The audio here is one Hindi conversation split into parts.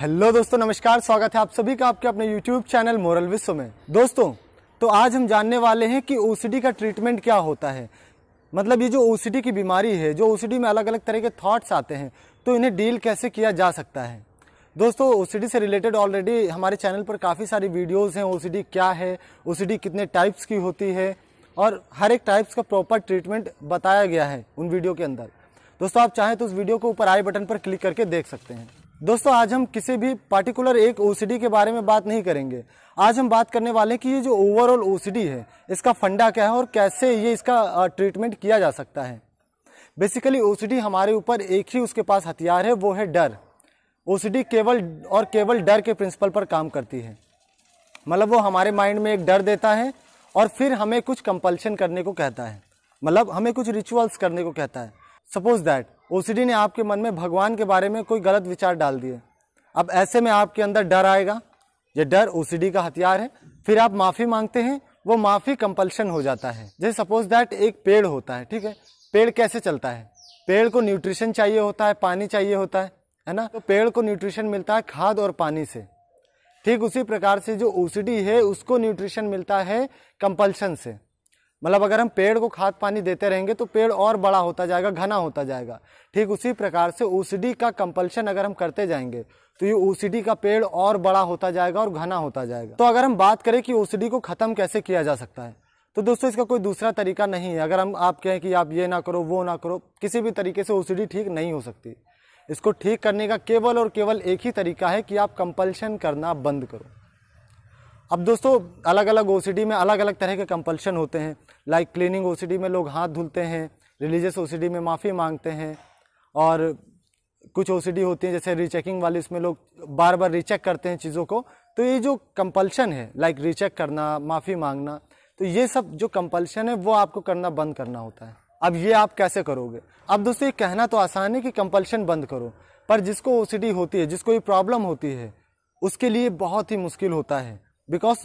हेलो दोस्तों नमस्कार स्वागत है आप सभी का आपके अपने यूट्यूब चैनल मोरल विश्व में दोस्तों तो आज हम जानने वाले हैं कि ओसीडी का ट्रीटमेंट क्या होता है मतलब ये जो ओसीडी की बीमारी है जो ओसीडी में अलग अलग तरह के थॉट्स आते हैं तो इन्हें डील कैसे किया जा सकता है दोस्तों ओ से रिलेटेड ऑलरेडी हमारे चैनल पर काफ़ी सारी वीडियोज़ हैं ओ क्या है ओ कितने टाइप्स की होती है और हर एक टाइप्स का प्रॉपर ट्रीटमेंट बताया गया है उन वीडियो के अंदर दोस्तों आप चाहें तो उस वीडियो को ऊपर आई बटन पर क्लिक करके देख सकते हैं दोस्तों आज हम किसी भी पार्टिकुलर एक ओ के बारे में बात नहीं करेंगे आज हम बात करने वाले हैं कि ये जो ओवरऑल ओ है इसका फंडा क्या है और कैसे ये इसका ट्रीटमेंट किया जा सकता है बेसिकली ओ हमारे ऊपर एक ही उसके पास हथियार है वो है डर ओ केवल और केवल डर के प्रिंसिपल पर काम करती है मतलब वो हमारे माइंड में एक डर देता है और फिर हमें कुछ कंपल्शन करने को कहता है मतलब हमें कुछ रिचुअल्स करने को कहता है सपोज दैट ओसीडी ने आपके मन में भगवान के बारे में कोई गलत विचार डाल दिए अब ऐसे में आपके अंदर डर आएगा ये डर ओसीडी का हथियार है फिर आप माफ़ी मांगते हैं वो माफ़ी कंपल्शन हो जाता है जैसे सपोज दैट एक पेड़ होता है ठीक है पेड़ कैसे चलता है पेड़ को न्यूट्रिशन चाहिए होता है पानी चाहिए होता है है ना तो पेड़ को न्यूट्रिशन मिलता है खाद और पानी से ठीक उसी प्रकार से जो ओसीडी है उसको न्यूट्रिशन मिलता है कंपल्शन से मतलब अगर हम पेड़ को खाद पानी देते रहेंगे तो पेड़ और बड़ा होता जाएगा घना होता जाएगा ठीक उसी प्रकार से ओसीडी का कंपल्शन अगर हम करते जाएंगे तो ये ओसीडी का पेड़ और बड़ा होता जाएगा और घना होता जाएगा तो अगर हम बात करें कि ओसीडी को ख़त्म कैसे किया जा सकता है तो दोस्तों इसका कोई दूसरा तरीका नहीं है अगर हम आप कहें कि आप ये ना करो वो ना करो किसी भी तरीके से ओ ठीक नहीं हो सकती इसको ठीक करने का केवल और केवल एक ही तरीका है कि आप कंपल्शन करना बंद करो अब दोस्तों अलग अलग ओ में अलग अलग तरह के कंपल्शन होते हैं लाइक क्लीनिंग ओ में लोग हाथ धुलते हैं रिलीजियस ओ में माफ़ी मांगते हैं और कुछ ओ होती हैं जैसे रीचेकिंग वाली उसमें लोग बार बार रीचेक करते हैं चीज़ों को तो ये जो कंपल्शन है लाइक रीचेक करना माफ़ी मांगना तो ये सब जो कंपल्शन है वो आपको करना बंद करना होता है अब ये आप कैसे करोगे अब दोस्तों ये कहना तो आसान है कि कंपल्शन बंद करो पर जिसको ओ होती है जिसको ये प्रॉब्लम होती है उसके लिए बहुत ही मुश्किल होता है बिकॉज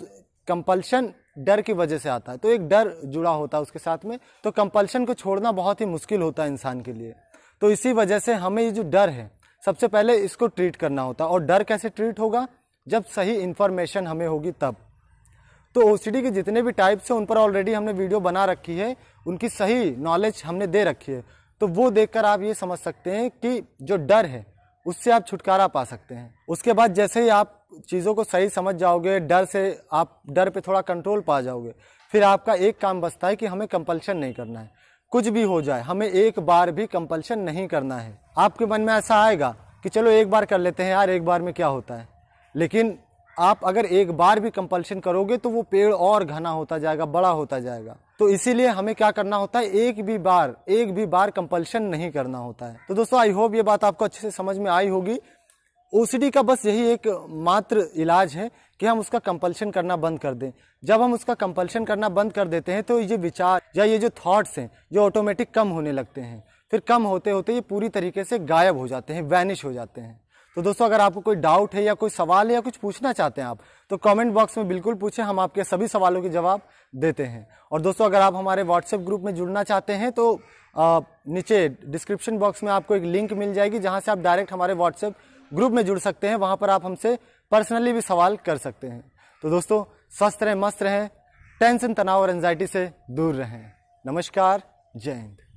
कंपल्शन डर की वजह से आता है तो एक डर जुड़ा होता है उसके साथ में तो कंपल्शन को छोड़ना बहुत ही मुश्किल होता है इंसान के लिए तो इसी वजह से हमें ये जो डर है सबसे पहले इसको ट्रीट करना होता है और डर कैसे ट्रीट होगा जब सही इन्फॉर्मेशन हमें होगी तब तो ओ के जितने भी टाइप्स हैं उन पर ऑलरेडी हमने वीडियो बना रखी है उनकी सही नॉलेज हमने दे रखी है तो वो देखकर आप ये समझ सकते हैं कि जो डर है उससे आप छुटकारा पा सकते हैं उसके बाद जैसे ही आप चीज़ों को सही समझ जाओगे डर से आप डर पे थोड़ा कंट्रोल पा जाओगे फिर आपका एक काम बचता है कि हमें कंपल्शन नहीं करना है कुछ भी हो जाए हमें एक बार भी कंपल्शन नहीं करना है आपके मन में ऐसा आएगा कि चलो एक बार कर लेते हैं यार एक बार में क्या होता है लेकिन आप अगर एक बार भी कंपल्शन करोगे तो वो पेड़ और घना होता जाएगा बड़ा होता जाएगा तो इसीलिए हमें क्या करना होता है एक भी बार एक भी बार कंपल्शन नहीं करना होता है तो दोस्तों आई होप ये बात आपको अच्छे से समझ में आई होगी ओसीडी का बस यही एक मात्र इलाज है कि हम उसका कंपल्शन करना बंद कर दें जब हम उसका कंपल्शन करना बंद कर देते हैं तो ये विचार या ये जो थॉट्स हैं जो ऑटोमेटिक कम होने लगते हैं फिर कम होते होते ये पूरी तरीके से गायब हो जाते हैं वैनिश हो जाते हैं तो दोस्तों अगर आपको कोई डाउट है या कोई सवाल है या कुछ पूछना चाहते हैं आप तो कमेंट बॉक्स में बिल्कुल पूछें हम आपके सभी सवालों के जवाब देते हैं और दोस्तों अगर आप हमारे व्हाट्सएप ग्रुप में जुड़ना चाहते हैं तो नीचे डिस्क्रिप्शन बॉक्स में आपको एक लिंक मिल जाएगी जहाँ से आप डायरेक्ट हमारे व्हाट्सएप ग्रुप में जुड़ सकते हैं वहाँ पर आप हमसे पर्सनली भी सवाल कर सकते हैं तो दोस्तों स्वस्थ रहें मस्त रहें टेंशन तनाव और एन्जाइटी से दूर रहें नमस्कार जय हिंद